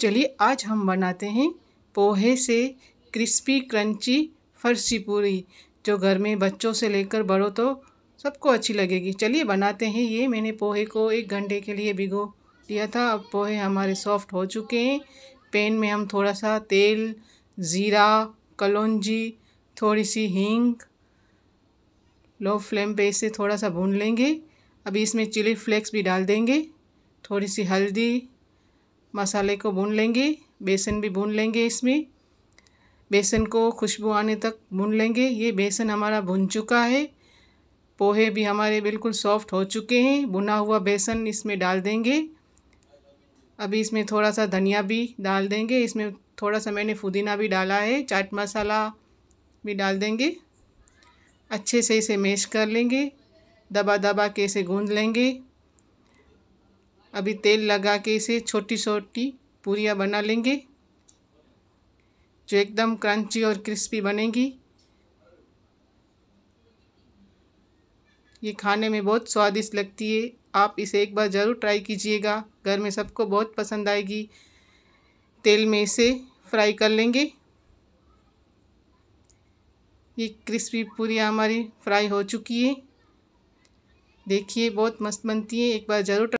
चलिए आज हम बनाते हैं पोहे से क्रिस्पी क्रंची फर्शी पूरी जो घर में बच्चों से लेकर बड़ों तो सबको अच्छी लगेगी चलिए बनाते हैं ये मैंने पोहे को एक घंटे के लिए भिगो दिया था अब पोहे हमारे सॉफ्ट हो चुके हैं पैन में हम थोड़ा सा तेल ज़ीरा कलौजी थोड़ी सी हींग लो फ्लेम पे इसे थोड़ा सा भून लेंगे अभी इसमें चिली फ्लेक्स भी डाल देंगे थोड़ी सी हल्दी मसाले को भून लेंगे बेसन भी भून लेंगे इसमें बेसन को खुशबू आने तक भून लेंगे ये बेसन हमारा भुन चुका है पोहे भी हमारे बिल्कुल सॉफ्ट हो चुके हैं भुना हुआ बेसन इसमें डाल देंगे अभी इसमें थोड़ा सा धनिया भी डाल देंगे इसमें थोड़ा सा मैंने पुदीना भी डाला है चाट मसाला भी डाल देंगे अच्छे से इसे मैश कर लेंगे दबा दबा के इसे गूँध लेंगे अभी तेल लगा के इसे छोटी छोटी पूरियाँ बना लेंगे जो एकदम क्रंची और क्रिस्पी बनेंगी ये खाने में बहुत स्वादिष्ट लगती है आप इसे एक बार ज़रूर ट्राई कीजिएगा घर में सबको बहुत पसंद आएगी तेल में इसे फ्राई कर लेंगे ये क्रिस्पी पूरी हमारी फ्राई हो चुकी है देखिए बहुत मस्त बनती है एक बार ज़रूर